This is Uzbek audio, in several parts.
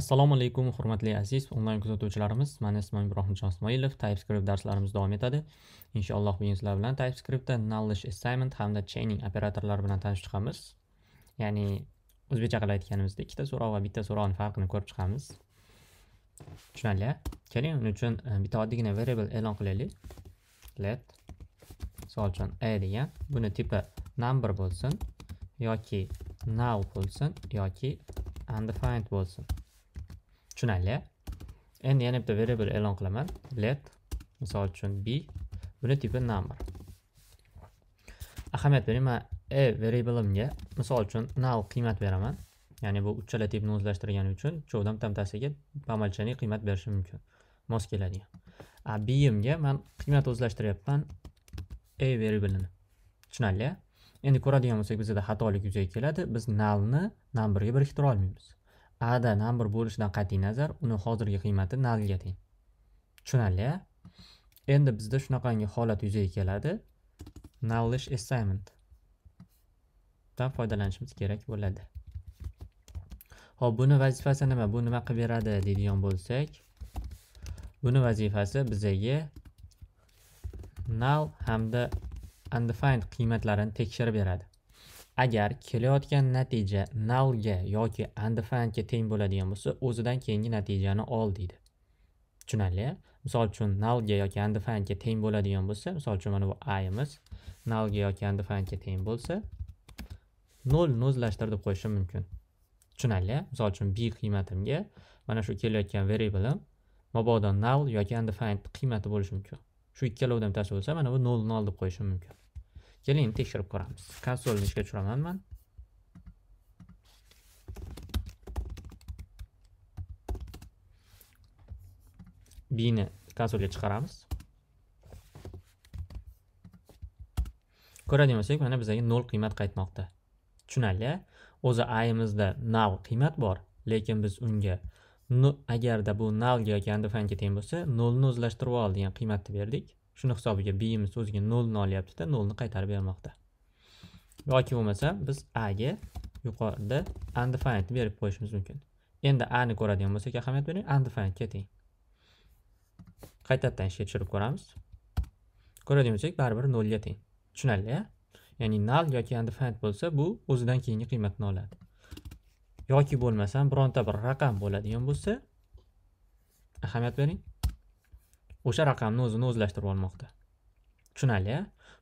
assalomu alaykum hurmatli aziz onlayn kuzatuvchilarimiz mani ismim ibrohimjon ismoilov typescript darslarimiz davom etadi inshaalloh bugun sizlar bilan typescriptda knowledge assignment hamda chaining operatorlari bilan tanishib chiqamiz ya'ni o'zbekcha qilib aytganimizda ikkita so'roq va bitta so'roqni farqini ko'rib chiqamiz tushunarli keling uning uchun e, bitta oddiygina variable e'lon qilaylik let misol uchun a degan buni tipi number bo'lsin yoki null bo'lsin yoki undefined bo'lsin tushunarli endi yana bitta variable e'lon qilaman let misol uchun b buni tipi number ahamiyat bering men e variableimga misol uchun null qiymat beraman ya'ni bu uchala tipni o'zlashtirgani uchun chovdan bittasiga помальчаniy qiymat berishim mumkin mos keladigan a b imga man qiymat o'zlashtiryapman a variableini tushunarli endi ko'radigan bo'lsak bizada xatolik yuzaga keladi biz nullni numberga biriktira olmaymiz ada nam bir bo'lishidan qat'iy nazar uni hozirgi qiymati nalga teng tushunarli a endi bizda shunaqangi holat yuzaga keladi Nullish assignment dan foydalanishimiz kerak bo'ladi ho'p buni vazifasi nima bu nima qilib beradi deydigan bo'lsak buni vazifasi bizaga null hamda undefined qiymatlarini tekshirib beradi agar kelayotgan natija nalga yoki andifanga teng bo'ladigan bo'lsa o'zidan keyingi natijani ol deydi tushunarli misol uchun nalga yoki andifanga teng bo'ladigan bo'lsa misol uchun mana bu aimiz nalga yoki andifanga teng bo'lsa nol nozlashtir deb qo'yishim mumkin tushunarli misol uchun b qiymatimga mana shu kelayotgan variablim mabodo nal yoki undefined qiymati bo'lishi mumkin shu ikkalovdan bittasi bo'lsa mana bu nol nol deb qo'yishim mumkin keling tekshirib ko'ramiz konsolni ishga tushiraman man bni konsolga chiqaramiz ko'radigan bo'lsak mana bizaga 0 qiymat qaytmoqda tushunarli o'zi ayimizda nav qiymat bor lekin biz unga agarda bu nalga yoki undefinedga teng bo'lsa 0 ni o'zlashtirib ol degan qiymatni berdik shuni hisobiga bimiz o'ziga nolni olyaptida nolni qaytarib bermoqda yoki bo'lmasa biz a ga yuqorida undefined berib qo'yishimiz mumkin endi a ni ko'radigan bo'lsak ahamiyat bering undefinedga teng qaytadan ishga tushirib ko'ramiz ko'radigan bo'lsak baribir nolga teng tushunarli a ya'ni null yoki undefined bo'lsa bu o'zidan keyingi qiymatni oladi yoki bo'lmasam bironta bir raqam bo'ladigan bo'lsa ahamiyat bering o'sha raqamni o'zini o'zlashtirib olmoqda tushunarli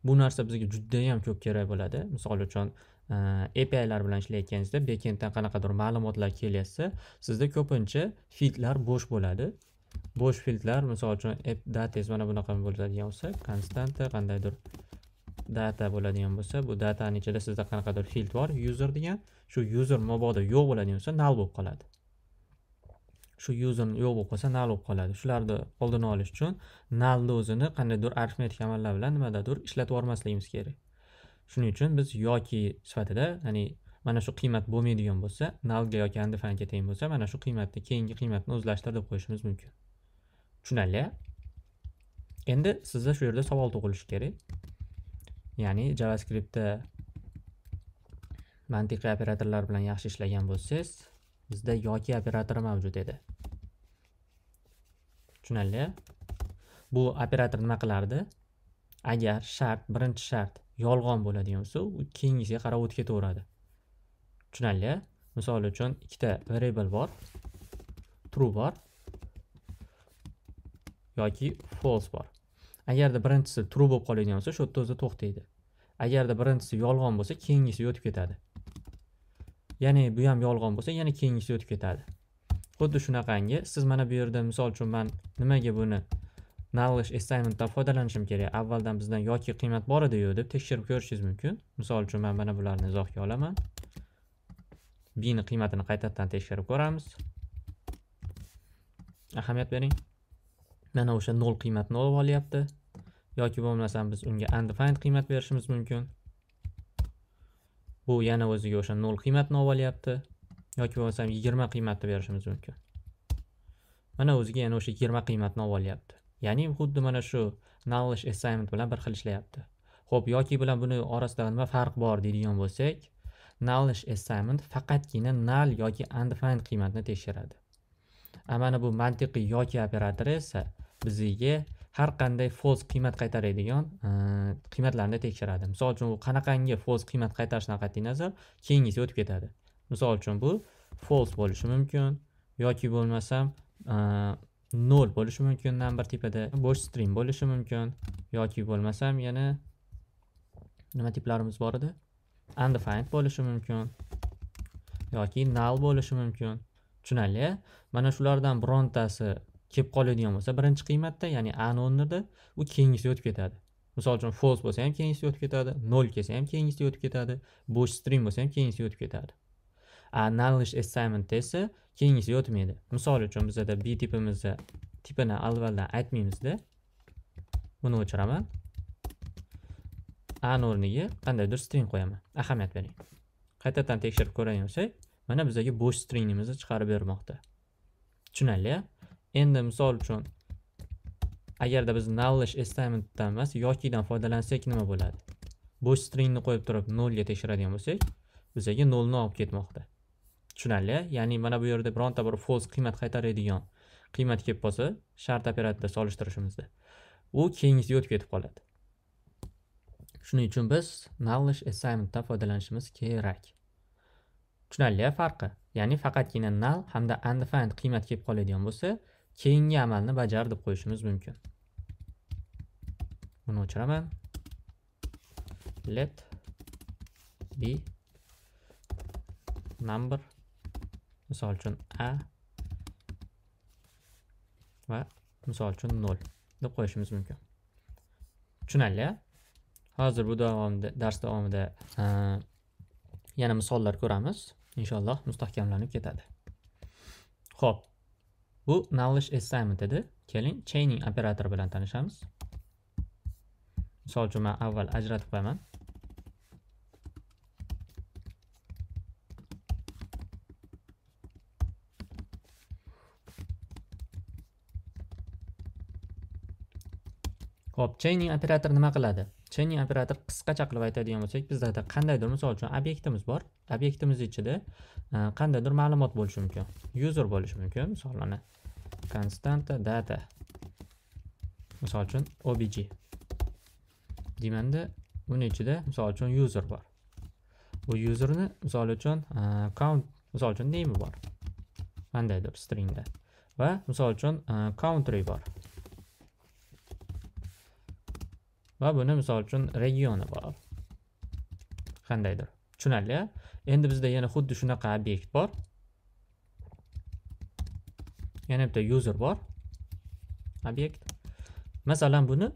bu narsa bizga judayam ko'p kerak bo'ladi misol uchun e, apilar bilan ishlayotganingizda bekenddan qanaqadir ma'lumotlar kelyapsa sizda ko'pincha fildlar bo'sh bo'ladi bo'sh fildlar misol uchun app dates mana bunaqa bo'ladigan bo'lsa konstanta qandaydir data bo'ladigan bo'lsa bu datani ichida sizda qanaqadir fild bor user degan shu user mabodo yo'q bo'ladigan bo'lsa nal bo'lib qoladi shu user yo'q bo'lib qolsa nal bo'lib qoladi shularni oldini olish uchun nalni o'zini qandaydir arifmetik amallar bilan nimadadir ishlatib yubormasligimiz kerak shuning uchun biz yoki sifatida ya'ni mana shu qiymat bo'lmaydigan bo'lsa nalga yoki andifanga teng bo'lsa mana shu qiymatni keyingi qiymatni o'zlashtir deb qo'yishimiz mumkin tushunarli endi sizda shu yerda savol tug'ilishi kerak ya'ni javascriptda mantiqiy operatorlar bilan yaxshi ishlagan bo'lsangiz bizda yoki operatori mavjud edi tushunarli bu operator nima qilardi agar shart birinchi shart yolg'on bo'ladigan bo'lsa u keyingisiga qarab o'tib ketaveradi tushunarli misol uchun ikkita variable bor true bor yoki false bor agarda birinchisi true bo'lib qoladigan bo'lsa shu yerda o'zi to'xtaydi agarda birinchisi yolg'on bo'lsa keyingisiga o'tib ketadi ya'ni bu ham yolg'on bo'lsa yana keyingisi o'tib ketadi xuddi shunaqangi siz mana bu yerda misol uchun man nimaga buni nalish assignmentdan foydalanishim kerak avvaldan bizdan yoki qiymat bor ediyu deb tekshirib ko'rishingiz mumkin misol uchun man mana bularni izohga olaman b qiymatini qaytadan tekshirib ko'ramiz ahamiyat bering mana o'sha nol qiymatni olib olyapti yoki bo'lmasam biz unga undefined qiymat berishimiz mumkin bu yana o'ziga o'sha 0 qiymatni olyapti yoki bo'lmasam 20 qiymatni berishimiz mumkin mana o'ziga yana o'sha 20 qiymatni olyapti ya'ni xuddi mana shu nullish assignment bilan bir xil ishlayapti ho'p yoki bilan buni orasida nima farq bor deydigan bo'lsak nullish assignment faqatgina null yoki undefined qiymatni tekshiradi a mana bu mantiqiy yoki operatori esa bizga har qanday fors qiymat qaytaradigan e, qiymatlarni tekshiradi misol uchun u qanaqangi fors qiymat qaytarishidan qat'iy nazar keyingisi o'tib ketadi misol uchun bu fols bo'lishi mumkin yoki bo'lmasam e, nol bo'lishi mumkin number tipida bo'sh string bo'lishi mumkin yoki bo'lmasam yana nima tiplarimiz bor edi undefined bo'lishi mumkin yoki null bo'lishi mumkin tushunarli mana shulardan birontasi kelib qoladigan bo'lsa birinchi qiymatda ya'ni an o'rnida u keyingisiga o'tib ketadi misol uchun false bo'lsa ham keyingisiga o'tib ketadi nol kelsa ham keyingisiga o'tib ketadi bo'sh string bo'lsa ham keyingisiga o'tib ketadi a nalish assignment esa keyingisiga o'tmaydi misol uchun bizada b tipimizni tipini avvaldan aytmaymizda buni o'chiraman a o'rniga qandaydir string qo'yaman ahamiyat bering qaytadan tekshirib ko'radigan bo'lsak mana bizaga bo'sh stringimizni chiqarib bermoqda tushunarli endi misol uchun agarda biz nullish assignmentdan emas yokidan foydalansak nima bo'ladi bo'sh stringni qo'yib turib nolga tekshiradigan bo'lsak bizaga nolni olib ketmoqda tushunarli ya'ni mana bu yerda bironta bir false qiymat qaytaradigan qiymat kelib qolsa shart operatorda solishtirishimizda u keyingisiga o'tib ketib qoladi shuning uchun biz nullish assignmentdan foydalanishimiz kerak tushunarli farqi ya'ni faqatgina null hamda undefined qiymat kelib qoladigan bo'lsa keyingi amalni bajar deb qo'yishimiz mumkin buni o'chiraman let b number misol uchun a va misol uchun 0 deb qo'yishimiz mumkin tushunarli hozir bu davomida dars davomida yana misollar ko'ramiz inshaalloh mustahkamlanib ketadi ho'p bu knowledge assignment edi keling chaining operatori bilan tanishamiz misol uchun men avval ajratib qo'yaman Hop, chaining operator nima qiladi? Chaining operator qisqacha qilib aytadigan bo'lsak, bizda qandaydir misol uchun obyektimiz bor. obyektimiz ichida e, qandaydir ma'lumot bo'lishi mumkin user bo'lishi mumkin misol mana konstanta data misol uchun obj deymanda uni ichida misol uchun user bor bu userni misol uchun e, count misol uchun name bor qandaydir stringda va misol uchun e, country bor va buni misol uchun regioni bor qandaydir tushunarli endi bizda yana xuddi shunaqa obyekt bor yana bitta user bor obyekt masalan buni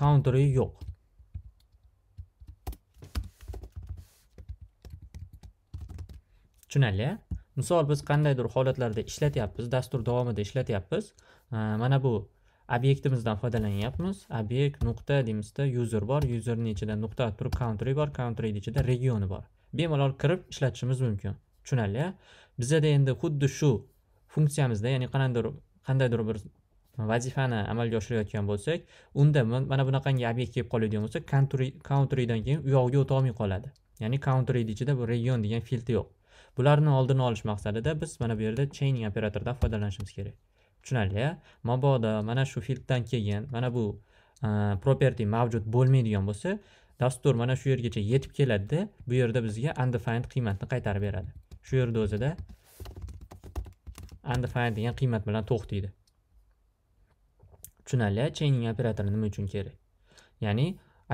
counteri yo'q tushunarli misol biz qandaydir holatlarda ishlatyapmiz dastur davomida ishlatyapmiz mana bu obyektimizdan foydalanyapmiz obyekt nuqta deymizda user bor userni ichida nuqta turib country bor country ichida regioni bor bemalol kirib ishlatishimiz mumkin tushunarli bizada endi xuddi shu funksiyamizda ya'ni qanaqadir qandaydir bir vazifani amalga oshirayotgan bo'lsak unda mana bunaqangi obyekt kelib qoladigan bo'lsa countrydan keyin u yog'iga o'ta olmay qoladi ya'ni countryn ichida bu region degan filtr yo'q bularni oldini olish maqsadida biz mana bu yerda chaining operatordan foydalanishimiz kerak tushunarli mabodo mana shu filtrdan keyin mana bu property mavjud bo'lmaydigan bo'lsa dastur mana shu yergacha yetib keladida bu yerda bizga undefined qiymatni qaytarib beradi shu yerni o'zida undefined degan qiymat bilan to'xtaydi tushunarli chaining operatori nima uchun kerak ya'ni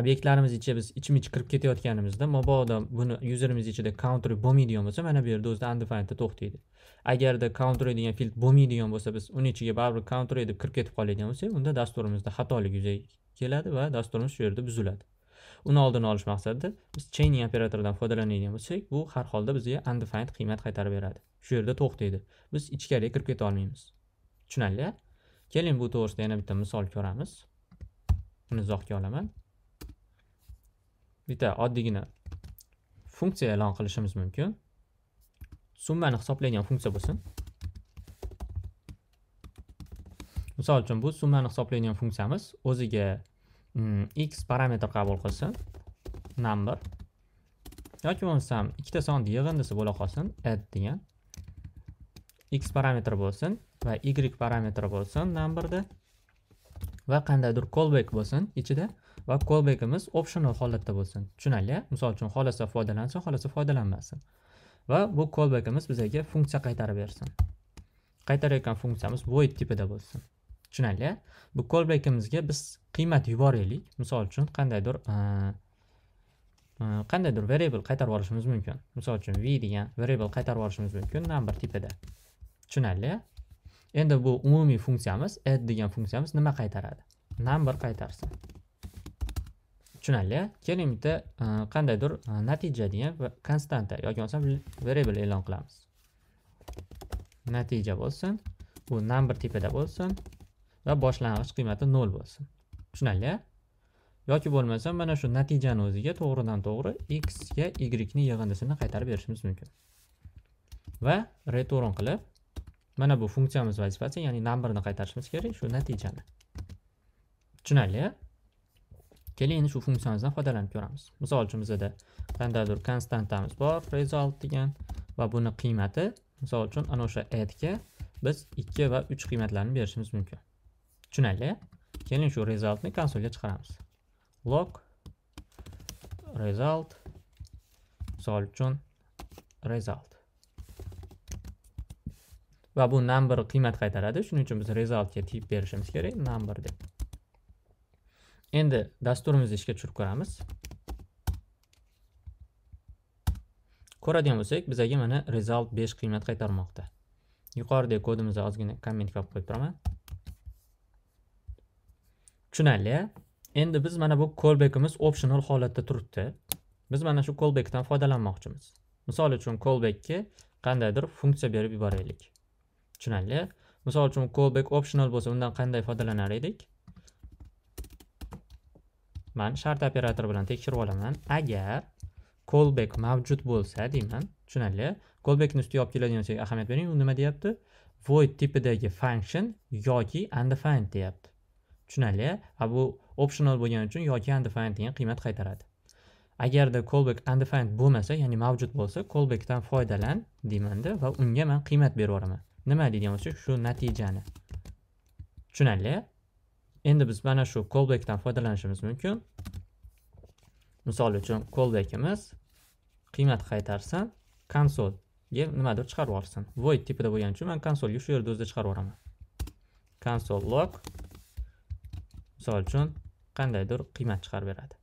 obyektlarimiz ichiga biz ichma ich kirib ketayotganimizda mabodo buni userimiz ichida country bo'lmaydigan bo'lsa mana bu yerda o'zida undefined to'xtaydi agarda country degan field bo'lmaydigan bo'lsa biz uni ichiga baribir country deb kirib ketib qoladigan bo'lsak unda dasturimizda xatolik yuzaga keladi va dasturimiz shu yerda buziladi uni oldini olish maqsadida biz chaining operatoridan foydalanadigan bo'lsak bu har holda bizga undefined qiymat qaytarib beradi shu yerda to'xtaydi biz ichkariga kirib keta olmaymiz tushunarli keling bu to'g'risida yana bitta misol ko'ramiz uni izohga olaman bitta oddiygina funksiya e'lon qilishimiz mumkin summani hisoblaydigan funksiya bo'lsin misol uchun bu summani hisoblaydigan funksiyamiz o'ziga x parametr qabul qilsin number yoki bo'lmasam ikkita sonni yig'indisi bo'la qolsin add degan x parametr bo'lsin va y parametr bo'lsin numberda va qandaydir callback bo'lsin ichida va callbackimiz optional holatda bo'lsin tushunarli misol uchun xohlasa foydalansin xohlasa foydalanmasin va bu callbackimiz bizaga funksiya qaytarib bersin qaytarayotgan funksiyamiz void tipida bo'lsin tushunarli bu kolbekamizga biz qiymat yuboraylik misol uchun qandaydir e, e, qandaydir variable qaytarib olishimiz mumkin misol uchun v degan variable qaytarib olishimiz mumkin number tipida tushunarli endi bu umumiy funksiyamiz add degan funksiyamiz nima qaytaradi number qaytarsin tushunarli keling bitta e, qandaydir natija degan konstanta yoki bo'lmasam variable e'lon qilamiz natija bo'lsin bu number tipida bo'lsin va boshlang'ich qiymati 0 bo'lsin tushunarli yoki bo'lmasa mana shu natijani o'ziga to'g'ridan to'g'ri x ga y ni yig'indisini qaytarib berishimiz mumkin va return qilib mana bu funksiyamiz vazifasi ya'ni numberni qaytarishimiz kerak shu natijani tushunarli keling endi shu funksiyamizdan foydalanib ko'ramiz misol uchun bizada qandaydir konstantamiz bor result degan va buni qiymati misol uchun ana o'sha addga biz 2 va 3 qiymatlarini berishimiz mumkin tushunarli keling shu resultni konsolga chiqaramiz log result misol uchun result va bu number qiymat qaytaradi shuning uchun biz resultga tip berishimiz kerak number deb endi dasturimizni ishga tushirib ko'ramiz ko'radigan bo'lsak bizaga mana result 5 qiymat qaytarmoqda yuqoridagi kodimizni ozgina komment qilib qo'yib turaman tushunarli endi biz mana bu callbackimiz optional holatda turibdi biz mana shu callbackdan foydalanmoqchimiz misol uchun callbackka qandaydir funksiya berib yuboraylik tushunarli misol uchun callback optional bo'lsa undan qanday foydalanar edik man shart operator bilan tekshirib olaman agar callback mavjud bo'lsa deyman tushunarli callbackni ustiga olib keladigan bo'lsak ahamiyat bering u nima deyapti void tipidagi function yoki undefined deyapti tushunarli va bu optional bo'lgani uchun yoki undefined degan qiymat qaytaradi agarda callback undefined bo'lmasa ya'ni mavjud bo'lsa callbackdan foydalan deymanda va unga man qiymat berib yuboraman nima deydigan bo'lsak shu natijani tushunarli endi biz mana shu callbackdan foydalanishimiz mumkin misol uchun callbackimiz qiymat qaytarsin konsolga nimadir chiqarib yuborsin void tipida bo'lgani uchun man konsolga shu yerda o'zida chiqarib yuboraman console log misol uchun qandaydir qiymat chiqarib beradi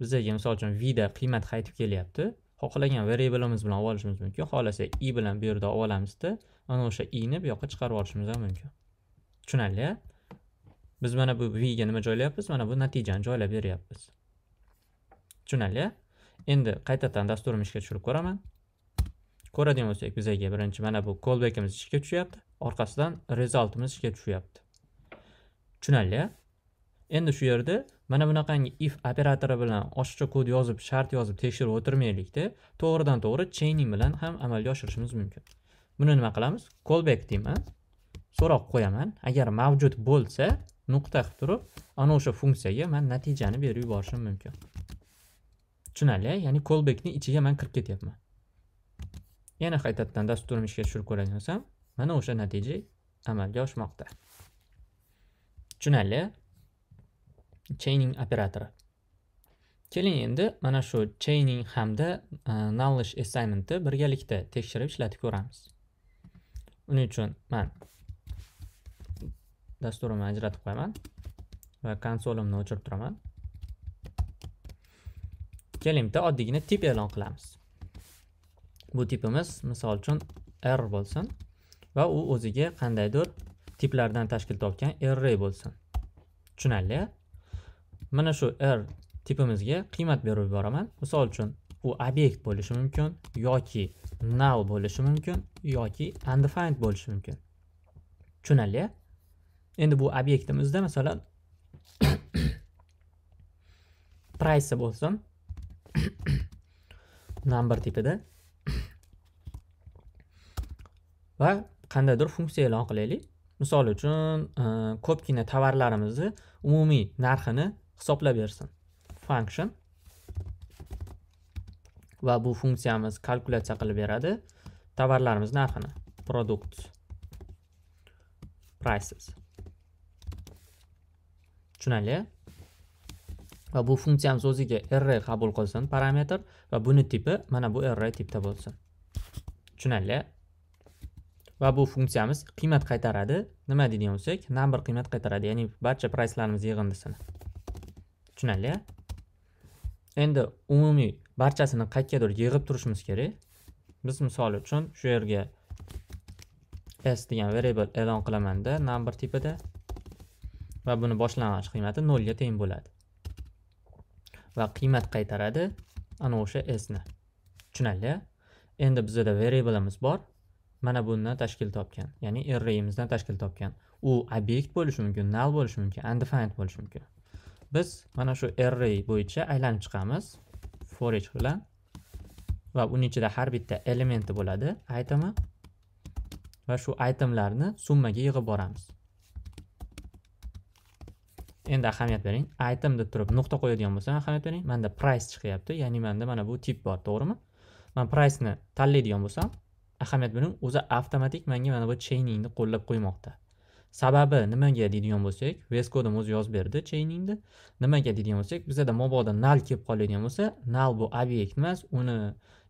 bizga misol uchun vida qiymat qaytib kelyapti xohlagan variableimiz bilan olib olishimiz mumkin xohlasak i bilan bu yerda olib olamizda mana o'sha ini bu yoqqa chiqarib olishimiz ham mumkin tushunarli biz mana bu viga nima joylayapmiz mana bu natijani joylab beryapmiz tushunarli endi qaytadan dasturimni ishga tushirib ko'raman ko'radigan bo'lsak bizaga birinchi mana bu callbackimiz ishga tushyapti orqasidan resultimiz ishga tushyapti tushunarli endi shu yerda mana bunaqangi if operatori bilan ochiqcha kod yozib shart yozib tekshirib o'tirmaylikda to'g'ridan to'g'ri chaining bilan ham amalga oshirishimiz mumkin buni nima qilamiz callback deyman so'roq qo'yaman agar mavjud bo'lsa nuqta qilib turib ana o'sha funksiyaga man natijani berib yuborishim mumkin tushunarli ya'ni callbackni ichiga man kirib ketyapman yana qaytadan dasturni ishga tushirib ko'radigan bo'lsam mana o'sha natija amalga oshmoqda tushunarli chaining operatori keling endi mana shu chaining hamda e, nullish assignmentni birgalikda tekshirib ishlatib ko'ramiz uning uchun man dasturimni ajratib qo'yaman va konsolimni o'chirib turaman keling bitta oddiygina tip e'lon qilamiz bu tipimiz misol uchun r bo'lsin va u o'ziga qandaydir tiplardan tashkil topgan array bo'lsin tushunarli mana shu r tipimizga qiymat berib yuboraman misol uchun u obyekt bo'lishi mumkin yoki null bo'lishi mumkin yoki undefined bo'lishi mumkin tushunarli endi bu obyektimizda masalan price bo'lsin number tipida va qandaydir funksiya e'lon qilaylik misol uchun e, ko'pgina tovarlarimizni umumiy narxini bersin function va bu funksiyamiz kalkulyatsiya qilib beradi tovarlarimiz narxini product prices tushunarli va bu funksiyamiz o'ziga array qabul qilsin parametr va buni tipi mana bu array tipda bo'lsin tushunarli va bu funksiyamiz qiymat qaytaradi nima deydigan bo'lsak number qiymat qaytaradi ya'ni barcha pricelarimiz yig'indisini tushunarli endi umumiy barchasini qayergadir yig'ib turishimiz kerak biz misol uchun shu yerga s degan variable e'lon qilamanda number tipida va buni boshlang'ich qiymati 0 ga teng bo'ladi va qiymat qaytaradi ana o'sha sni tushunarli endi bizada variableimiz bor mana bundan tashkil topgan ya'ni arrayimizdan tashkil topgan u obyekt bo'lishi mumkin null bo'lishi mumkin undefined bo'lishi mumkin biz mana shu array bo'yicha aylanib chiqamiz for each bilan va uning ichida har bitta elementi bo'ladi itemi va shu itemlarni summaga yig'ib boramiz endi ahamiyat bering item deb turib nuqta qo'yadigan bo'lsam ahamiyat bering manda price chiqyapti ya'ni manda mana bu tip bor to'g'rimi man priceni tanlaydigan bo'lsam ahamiyat bering o'zi avtomatik menga mana bu chainingni qo'llab qo'ymoqda sababi nimaga deydigan bo'lsak veskodni o'zi yozib berdi chainingni nimaga deydigan bo'lsak bizada mobodo nal kelib qoladigan bo'lsa nal bu obyekt emas uni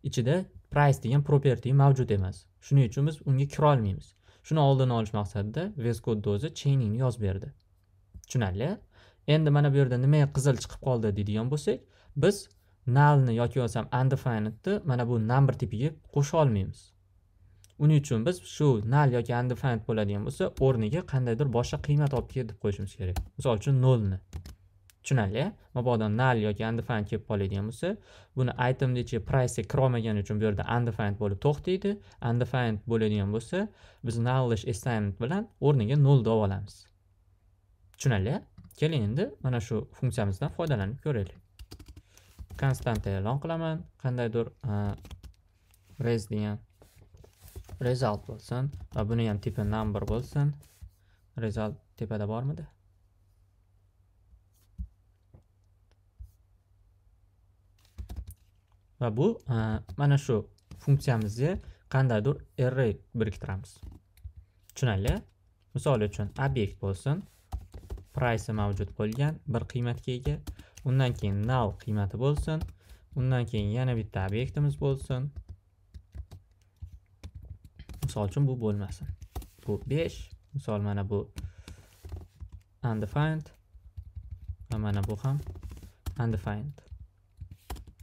ichida price degan property mavjud emas shuning uchun biz unga kira olmaymiz shuni oldini olish maqsadida veskodni o'zi chainingni yozib berdi tushunarli endi mana bu yerda nimaga qizil chiqib qoldi deydigan bo'lsak biz nalni yoki bo'lmasam undefinedni mana bu number tipiga qo'sha olmaymiz uning uchun biz shu nal yoki undefined bo'ladigan bo'lsa o'rniga qandaydir boshqa qiymat olib kelib qo'yishimiz kerak misol uchun nolni tushunarli mabodo nal yoki undefined kelib qoladigan bo'lsa buni itemni ichiga price kirolmagani uchun bu yerda undefined bo'lib to'xtaydi undefined bo'ladigan bo'lsa biz nullish assignment bilan o'rniga nolni olib olamiz tushunarli keling endi mana shu funksiyamizdan foydalanib ko'raylik konstanta e'lon qilaman qandaydir res degan result bo'lsin va buni ham tipi number bo'lsin result tepada bormidi va bu e, mana shu funksiyamizga qandaydir array biriktiramiz tushunarli misol uchun obyekt bo'lsin price mavjud bo'lgan bir qiymatga ega undan keyin null qiymati bo'lsin undan keyin yana bitta obyektimiz bo'lsin misol uchun bu bo'lmasin bu 5 misol mana bu undefined va mana bu ham undefined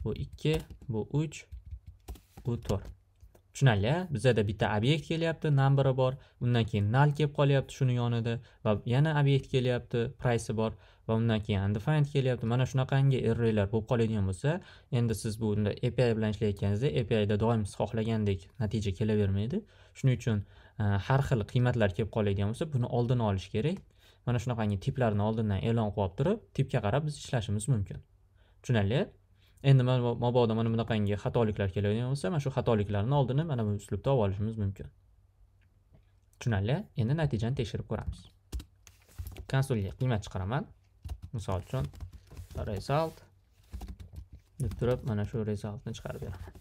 bu 2 bu 3 bu 4 tushunarli bizada bitta obyekt kelyapti numberi bor undan keyin null kelib qolyapti shuni yonida va yana obyekt kelyapti price bor va undan keyin undefined kelyapti mana shunaqangi errorlar bo'lib qoladigan bo'lsa endi siz bu api bilan ishlayotganingizda apida doim siz xohlagandek natija kelavermaydi shuning uchun e, har xil qiymatlar kelib qoladigan bo'lsa buni oldini olish kerak mana shunaqangi tiplarni oldindan e'lon qilib turib tipga qarab biz ishlashimiz mumkin tushunarli endi mabodo mana bunaqangi xatoliklar keladigan bo'lsa mana shu xatoliklarni oldini mana bu uslubda olib olishimiz mumkin tushunarli endi natijani tekshirib ko'ramiz konsolga qiymat chiqaraman misal uchun result deb turib mana shu resultni chiqarib beraman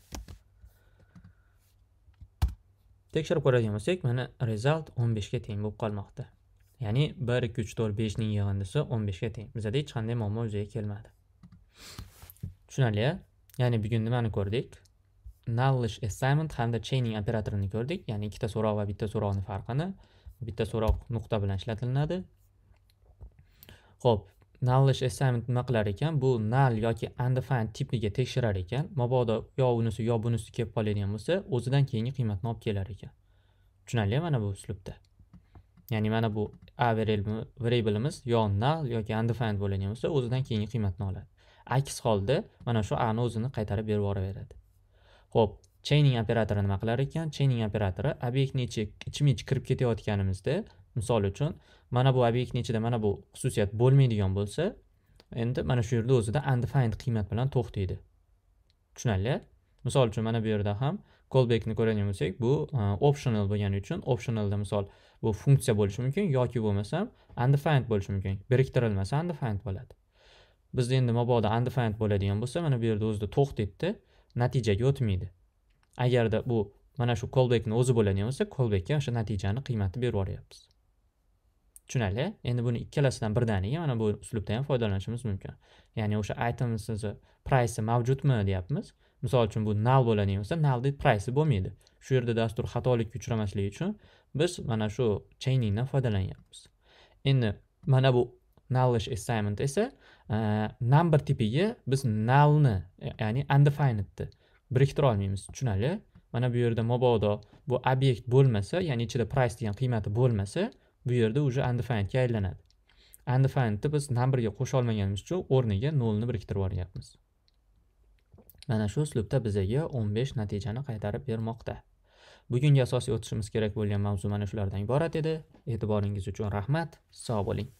tekshirib ko'radigan bo'lsak mana result 15 ga teng bo'lib qolmoqda ya'ni 1 2 3 4 5 ning yig'indisi 15 ga teng bizada hech qanday muammo yuzaga kelmadi tushunarli ya'ni bugun nimani ko'rdik nullish assignment hamda chaining operatorini ko'rdik ya'ni ikkita so'roq va bitta so'roqni farqini bitta so'roq nuqta bilan ishlatilinadi ho'p nullish assignment nima qilar ekan bu null yoki undefined tipiga tekshirar ekan mabodo yo unisi yo bunisi kelib qoladigan bo'lsa o'zidan keyingi qiymatni olib kelar ekan tushunarli mana bu uslubda ya'ni mana bu a variablimiz yo null yoki undefined bo'ladigan bo'lsa o'zidan keyingi qiymatni oladi aks holda mana shu ani o'zini qaytarib berib yuboraveradi ho'p chaining operatori nima qilar ekan chaining operatori obyektni ichiga ichma ich kirib ketayotganimizda misol uchun mana bu obyektni ichida mana bu xususiyat bo'lmaydigan bo'lsa endi mana shu yerda o'zida undefined qiymat bilan to'xtaydi tushunarli misol uchun mana bu yerda ham callbackni ko'radigan bo'lsak bu e, optional bo'lgani uchun optionalda misol bu funksiya bo'lishi mumkin yoki bo'lmasam undefined bo'lishi mumkin biriktirilmasa undefined bo'ladi bizda endi mabodo undefined bo'ladigan bo'lsa mana bu yerda o'zida to'xtaydida natijaga o'tmaydi agarda bu mana shu callbackni o'zi bo'ladigan bo'lsa callbackga o'sha natijani qiymati berib yuboryapmiz tushunarli endi buni ikkalasidan birdaniga mana bu uslubda ham foydalanishimiz mumkin ya'ni o'sha itemsni so'zi mavjudmi deyapmiz misol uchun bu null bo'ladigan bo'lsa null deb praysi bo'lmaydi shu yerda dastur xatolikka uchramasligi uchun biz mana shu chainingdan foydalanyapmiz endi mana bu nullish assignment esa e, number tipiga biz nullni ya'ni undefinedni biriktira olmaymiz tushunarli mana bu yerda mabodo bu obyekt bo'lmasa ya'ni ichida price degan qiymati bo'lmasa bu yerda уже undefinedga aylanadi undefinedni biz numberga qo'sha olmaganimiz uchun o'rniga nolni biriktirib yuboryapmiz mana shu uslubda bizaga 15 natijani qaytarib bermoqda bugungi asosiy o'tishimiz kerak bo'lgan mavzu mana shulardan iborat edi e'tiboringiz uchun rahmat sog' bo'ling